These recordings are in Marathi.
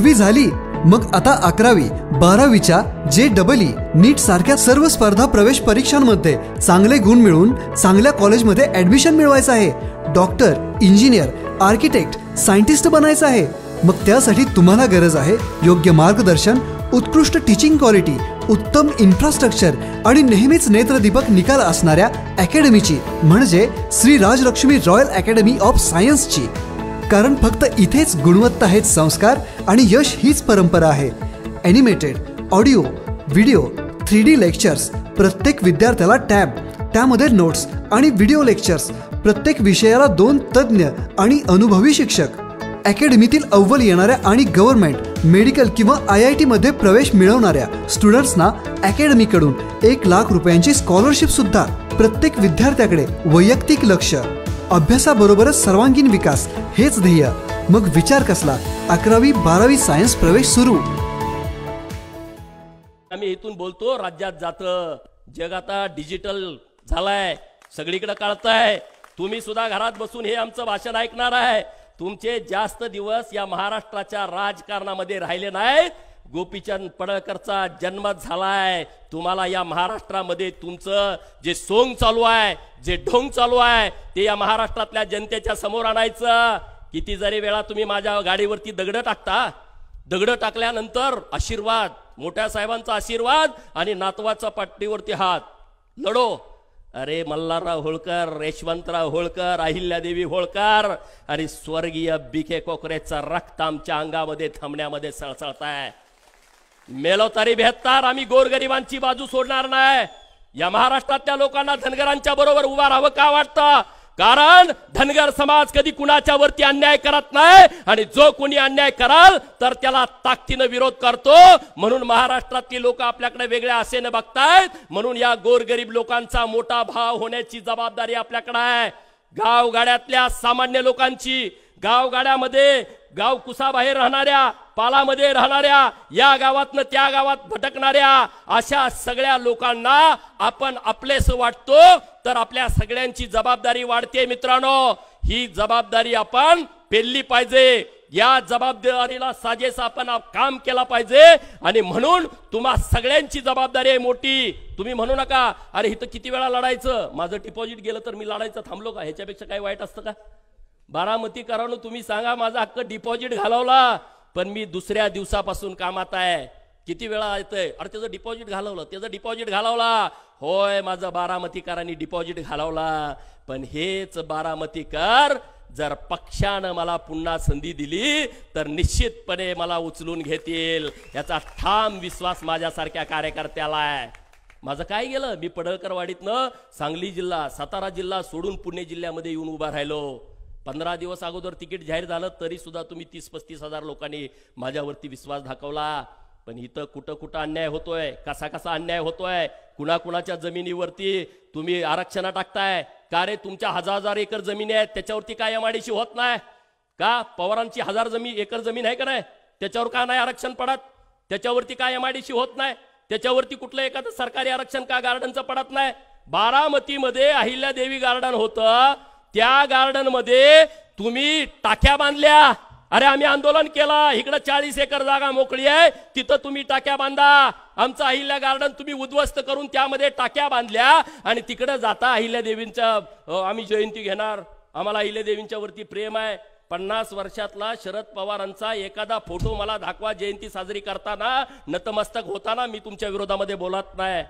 दहावी झाली मग आता अकरावी बारावीच्या जे डबल नीट सारख्या सर्व स्पर्धा प्रवेश परीक्षांमध्ये चांगले गुण मिळवून चांगल्या कॉलेजमध्ये ऍडमिशन मिळवायचं आहे डॉक्टर इंजिनियर आर्किटेक्ट सायंटिस्ट बनायचं आहे मग त्यासाठी तुम्हाला गरज आहे योग्य मार्गदर्शन उत्कृष्ट टीचिंग क्वालिटी उत्तम इन्फ्रास्ट्रक्चर आणि नेहमीच नेत्रदीपक निकाल असणाऱ्या अकॅडमीची म्हणजे Shri Rajlakshmi royal academy of सायन्सची कारण फक्त इथेच गुणवत्ता आहेत संस्कार आणि यश हीच परंपरा आहे animated audio video three D lectures प्रत्येक विद्यार्थ्याला टॅब त्यामध्ये नोट्स आणि व्हिडिओ लेक्चर्स प्रत्येक विषयाला दोन तज्ज्ञ आणि अनुभवी शिक्षक अकॅडमीतील अव्वल येणाऱ्या आणि गव्हर्नमेंट मेडिकल किंवा आय आय टीमध्ये प्रवेश मिळवणाऱ्या स्टुडंट्सना अकॅडमीकडून एक लाख रुपयांची स्कॉलरशिपसुद्धा प्रत्येक विद्यार्थ्याकडे वैयक्तिक लक्ष अभ्यासाबरोबरच सर्वांगीण विकास हेच ध्येय मग विचार कसला अकरावी बारावी सायन्स प्रवेश सुरू आम्ही इथून बोलतो राज्यात जात जग आता डिजिटल झालाय सगळीकडे आहे तुम्ही सुद्धा घरात बसून हे आमचं भाषण ऐकणार आहे तुमचे जास्त दिवस या महाराष्ट्राच्या राजकारणामध्ये राहिले नाहीत गोपीचंद पडळकरचा जन्म झालाय तुम्हाला या महाराष्ट्रामध्ये तुमचं जे सोंग चालू आहे जे ढोंग चालू आहे ते या महाराष्ट्रातल्या जनतेच्या समोर आणायचं किती जरी वेळा तुम्ही माझ्या गाडीवरती दगड टाकता दगड टाकल्यानंतर आशीर्वाद मोठ्या साहेबांचा आशीर्वाद आणि नातवाचा पाठीवरती हात लढो अरे मल्हारराव होळकर यशवंतराव होळकर अहिल्यादेवी होळकर आणि स्वर्गीय बिखे कोकरेचा रक्त आमच्या अंगामध्ये थांबण्यामध्ये सळसळताय मेलो तारी आम्ही गोरगरिबांची बाजू सोडणार नाही या महाराष्ट्रातल्या लोकांना धनगरांच्या बरोबर उभा राहावं का वाटतं कारण धनगर समाज कधी कुणाच्या वरती अन्याय करत नाही आणि जो कोणी अन्याय कराल तर त्याला ताकदीनं विरोध करतो म्हणून महाराष्ट्रातली लोक आपल्याकडे वेगळ्या न बघतायत म्हणून या गोरगरीब लोकांचा मोठा भाव होण्याची जबाबदारी आपल्याकडे आहे गावगाड्यातल्या सामान्य लोकांची गावगाड्यामध्ये गाव कुसाबाहेर राहणाऱ्या पालामध्ये राहणाऱ्या या गावातनं त्या गावात भटकणाऱ्या अशा सगळ्या लोकांना आपण आपलेस वाटतो तर आपल्या सगळ्यांची जबाबदारी वाढते मित्रांनो ही जबाबदारी आपण पेलली पाहिजे या जबाबदारीला साजेस आपण काम केला पाहिजे आणि म्हणून तुम्हा सगळ्यांची जबाबदारी आहे मोठी तुम्ही म्हणू नका अरे इथं किती वेळा लढायचं माझं डिपॉझिट गेलं तर मी लढायचं थांबलो का ह्याच्यापेक्षा काही वाईट असतं का बारामती करावं तुम्ही सांगा माझा हक्क डिपॉझिट घालवला पण मी दुसऱ्या दिवसापासून कामात आहे किती वेळा आहे अरे त्याचं डिपॉझिट घालवलं त्याचं डिपॉझिट घालवला होय माझं बारामतीकरांनी डिपॉझिट घालवला पण हेच बारामतीकर जर पक्षानं मला पुन्हा संधी दिली तर निश्चितपणे मला उचलून घेतील याचा ठाम विश्वास माझ्यासारख्या कार्यकर्त्याला आहे माझं काय गेलं मी पडळकरवाडीतनं सांगली जिल्हा सातारा जिल्हा सोडून पुणे जिल्ह्यामध्ये येऊन उभा राहिलो पंधरा दिवस अगोदर तिकीट जाहीर झालं तरी सुद्धा तुम्ही तीस पस्तीस हजार लोकांनी माझ्यावरती विश्वास दाखवला पण इथं कुठं कुठं अन्याय होतोय कसा कसा अन्याय होतोय कुणाकुणाच्या जमिनीवरती तुम्ही आरक्षणा टाकताय का रे तुमच्या हजार हजार एकर जमीन आहेत त्याच्यावरती काय एमआयडीशी होत नाही का पवारांची हजार जमीन एकर जमीन आहे का नाही त्याच्यावर का नाही आरक्षण पडत त्याच्यावरती काय एमआयडीशी होत नाही त्याच्यावरती कुठलं एखादं सरकारी आरक्षण का गार्डनचं पडत नाही बारामतीमध्ये देवी गार्डन होतं त्या गार्डन मध्ये तुम्ही टाक्या बांधल्या अरे आम्ही आंदोलन केला इकडं चाळीस एकर जागा मोकळी आहे तिथं तुम्ही टाक्या बांधा आमचं अहिल्या गार्डन तुम्ही उद्ध्वस्त करून त्यामध्ये टाक्या बांधल्या आणि तिकडं जाता अहिल्या देवींच्या आम्ही जयंती घेणार आम्हाला अहिल्या देवींच्या वरती प्रेम आहे पन्नास वर्षातला शरद पवारांचा एखादा फोटो मला दाखवा जयंती साजरी करताना नतमस्तक होताना मी तुमच्या विरोधामध्ये बोलत नाही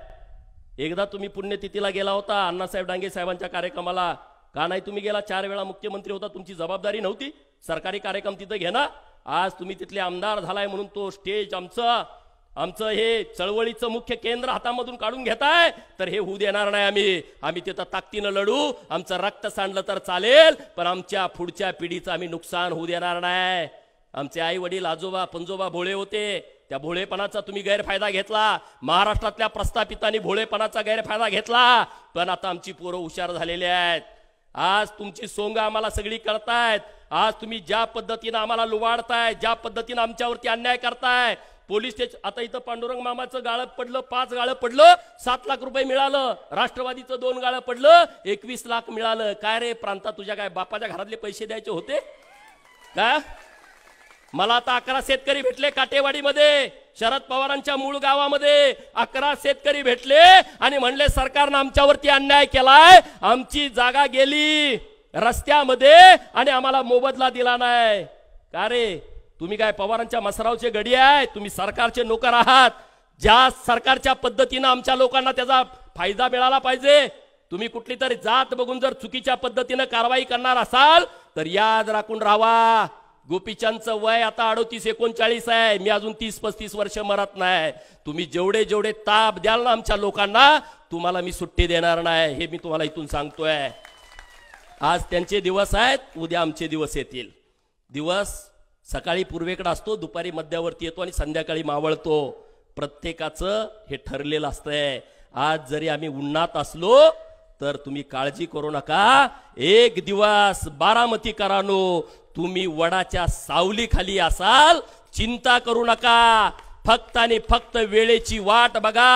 एकदा तुम्ही पुण्यतिथीला गेला होता अण्णासाहेब डांगे साहेबांच्या कार्यक्रमाला का नाही तुम्ही गेला चार वेळा मुख्यमंत्री होता तुमची जबाबदारी नव्हती सरकारी कार्यक्रम तिथं घेणार आज तुम्ही तिथले आमदार झालाय म्हणून तो स्टेज आमचं आमचं हे चळवळीचं मुख्य केंद्र हातामधून काढून घेताय तर हे होऊ देणार नाही आम्ही आम्ही तिथं ताकदीनं लढू आमचं रक्त सांडलं तर चालेल पण आमच्या पुढच्या पिढीचं आम्ही नुकसान होऊ देणार नाही आमचे आई वडील आजोबा पंजोबा भोळे होते त्या भोळेपणाचा तुम्ही गैरफायदा घेतला महाराष्ट्रातल्या प्रस्थापितांनी भोळेपणाचा गैरफायदा घेतला पण आता आमची पोरं हुशार झालेली आहेत आज तुमची सोंग आम्हाला सगळी करतायत आज तुम्ही ज्या पद्धतीनं आम्हाला लुवाडताय ज्या पद्धतीनं आमच्यावरती अन्याय करताय पोलीस स्टेशन आता इथं पांडुरंग मामाचं गाळं पडलं पाच गाळं पडलं सात लाख रुपये मिळालं राष्ट्रवादीचं दोन गाळं पडलं एकवीस लाख मिळालं काय रे प्रांतात तुझ्या काय बापाच्या घरातले पैसे द्यायचे होते का मला आता अकरा शेतकरी भेटले काटेवाडीमध्ये शरद पवारांच्या मूळ गावामध्ये अकरा शेतकरी भेटले आणि म्हणले सरकारनं आमच्यावरती अन्याय केलाय आमची जागा गेली रस्त्यामध्ये आणि आम्हाला मोबदला दिला नाही का रे तुम्ही काय पवारांच्या मसरावचे गडी आहे तुम्ही सरकारचे नोकर आहात ज्या सरकारच्या पद्धतीनं आमच्या लोकांना त्याचा फायदा मिळाला पाहिजे तुम्ही कुठली तरी जात बघून जर चुकीच्या पद्धतीनं कारवाई करणार असाल तर याद राखून राहावा गोपीचंदचं वय आता अडोतीस एकोणचाळीस आहे मी अजून तीस पस्तीस वर्ष मरत नाही तुम्ही जेवढे जेवढे ताप द्याल ना आमच्या लोकांना तुम्हाला मी सुट्टी देणार नाही हे मी तुम्हाला इथून सांगतोय आज त्यांचे दिवस आहेत उद्या आमचे दिवस येतील दिवस सकाळी पूर्वेकडे असतो दुपारी मध्यावरती येतो आणि संध्याकाळी मावळतो प्रत्येकाचं हे ठरलेलं असतंय आज जरी आम्ही उन्हात असलो तर तुम्ही काळजी करू नका एक दिवस बारामती करानो तुम्ही वडाच्या सावलीखाली असाल चिंता करू नका फक्त आणि फक्त वेळेची वाट बघा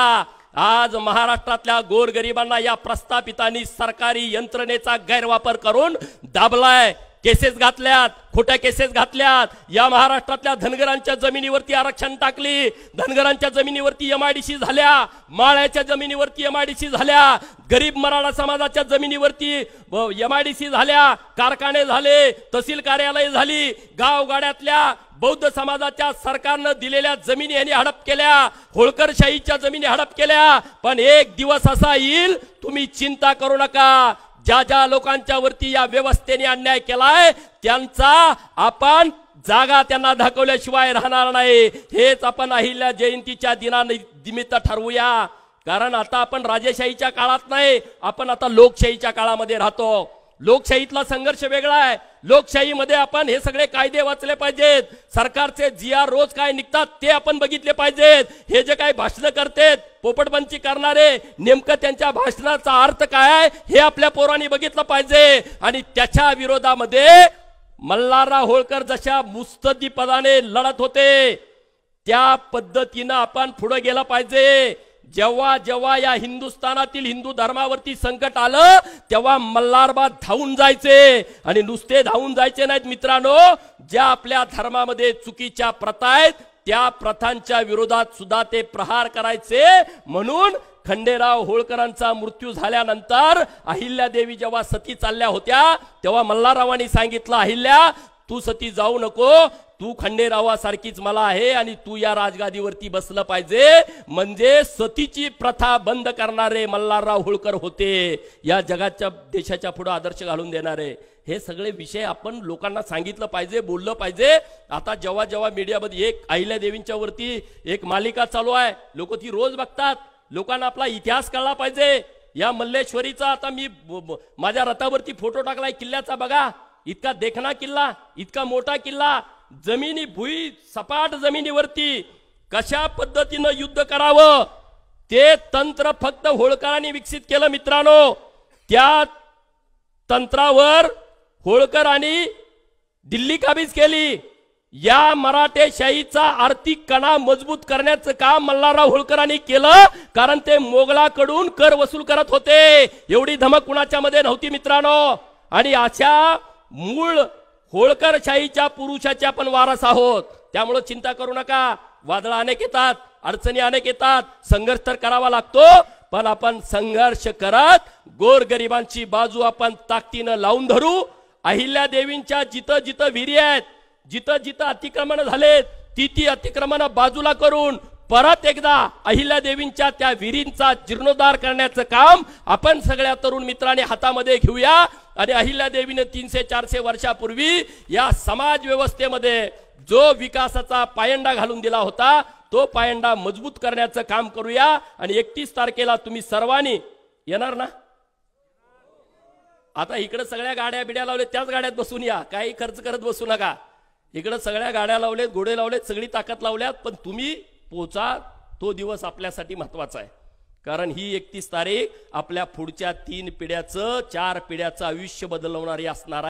आज महाराष्ट्रातल्या गोरगरिबांना या प्रस्थापितांनी सरकारी यंत्रणेचा गैरवापर करून दाबलाय केसेस घातल्यात खोट्या केसेस घातल्यात या महाराष्ट्रातल्या धनगरांच्या जमिनीवरती आरक्षण टाकली धनगरांच्या जमिनीवरती एम सी झाल्या माळ्याच्या जमिनीवरती एमआयडीसी झाल्या गरीब मराठा समाजाच्या जमिनीवरती एमआयडीसी झाल्या कारखाने झाले तहसील कार्यालय झाली गावगाड्यातल्या बौद्ध समाजाच्या सरकारनं दिलेल्या जमिनी यांनी हडप केल्या होळकरशाहीच्या जमिनी हडप केल्या पण एक दिवस असा येईल तुम्ही चिंता करू नका ज्या ज्या लोकांच्या वरती या व्यवस्थेने अन्याय केलाय त्यांचा आपण जागा त्यांना ढकवल्याशिवाय राहणार नाही हेच आपण अहिल्या जयंतीच्या दिना निमित्त ठरवूया कारण आता आपण राजेशाहीच्या काळात नाही आपण आता लोकशाहीच्या काळामध्ये राहतो लोकशाहीतला संघर्ष वेगळा आहे लोकशाहीमध्ये आपण हे सगळे कायदे वाचले पाहिजेत सरकारचे जी आर रोज काय निघतात ते आपण बघितले पाहिजेत हे जे काही भाषण करतेत पोपटपंची करणारे नेमकं त्यांच्या भाषणाचा अर्थ काय आहे हे आपल्या पोरांनी बघितलं पाहिजे आणि त्याच्या विरोधामध्ये मल्हारराव होळकर जशा मुस्तदी लढत होते त्या पद्धतीनं आपण पुढे गेला पाहिजे जेव्हा जेव्हा या हिंदुस्थानातील हिंदू धर्मावरती संकट आलं तेव्हा मल्हारबाद धावून जायचे आणि नुसते धावून जायचे नाहीत मित्रांनो ज्या आपल्या धर्मामध्ये चुकीच्या प्रथा आहेत त्या प्रथांच्या विरोधात सुद्धा ते प्रहार करायचे म्हणून खंडेराव होळकरांचा मृत्यू झाल्यानंतर अहिल्यादेवी जेव्हा सती चालल्या होत्या तेव्हा मल्हाररावांनी सांगितलं अहिल्या तू सती जाऊ नको तू खंडेरावासारखीच मला आहे आणि तू या राजगादीवरती बसलं पाहिजे म्हणजे सतीची प्रथा बंद करणारे मल्हारराव होळकर होते या जगाच्या देशाच्या पुढे आदर्श घालून देणारे हे सगळे विषय आपण लोकांना सांगितलं पाहिजे बोललं पाहिजे आता जेव्हा जेव्हा मीडियामध्ये एक अहिल्या देवींच्या वरती एक मालिका चालू आहे लोक ती रोज बघतात लोकांना आपला इतिहास कळला पाहिजे या मल्लेश्वरीचा आता मी माझ्या रथावरती फोटो टाकलाय किल्ल्याचा बघा इतका देखना किल्ला इतका मोठा किल्ला जमिनी भुई सपाट जमिनीवरती कशा पद्धतीनं युद्ध करावं ते तंत्र फक्त होळकरांनी विकसित केलं मित्रांनो त्या तंत्रावर होळकरांनी दिल्ली काबीज केली या मराठेशाहीचा आर्थिक कणा मजबूत करण्याचं काम मल्हारराव होळकरांनी केलं कारण ते मोगलाकडून कर वसूल करत होते एवढी धमक कुणाच्या मध्ये नव्हती मित्रांनो आणि अशा मूळ होळकरशाहीच्या पुरुषाचे आपण वारस आहोत त्यामुळं चिंता करू नका वादळा अनेक येतात अडचणी अनेक येतात संघर्ष तर करावा लागतो पण आपण संघर्ष करत गोरगरिबांची बाजू आपण ताकदीनं लावून धरू अहिल्या देवींच्या जिथं जिथं विहिरी आहेत जिथं जिथं अतिक्रमण झालेत ती ती अतिक्रमण बाजूला करून परत एकदा अहिल्या देवींच्या त्या विहिरींचा जीर्णोद्धार करण्याचं काम आपण सगळ्या तरुण मित्रांनी हातामध्ये घेऊया आणि अहिल्या देवीने तीनशे चारशे वर्षापूर्वी या समाज व्यवस्थेमध्ये जो विकासाचा पायंडा घालून दिला होता तो पायंडा मजबूत करण्याचं काम करूया आणि एकतीस तारखेला तुम्ही सर्वांनी येणार ना आता इकडे सगळ्या गाड्या बिड्या लावल्या त्याच गाड्यात बसून या काही खर्च करत बसू नका इकडे सगळ्या गाड्या लावलेत घोडे लावलेत सगळी ताकद लावल्यात पण तुम्ही पोचा तो दिवस आपल्यासाठी महत्वाचा आहे कारण ही एकतीस तारीख आपल्या पुढच्या तीन पिढ्याचं चार पिढ्याचं आयुष्य बदलवणारी असणार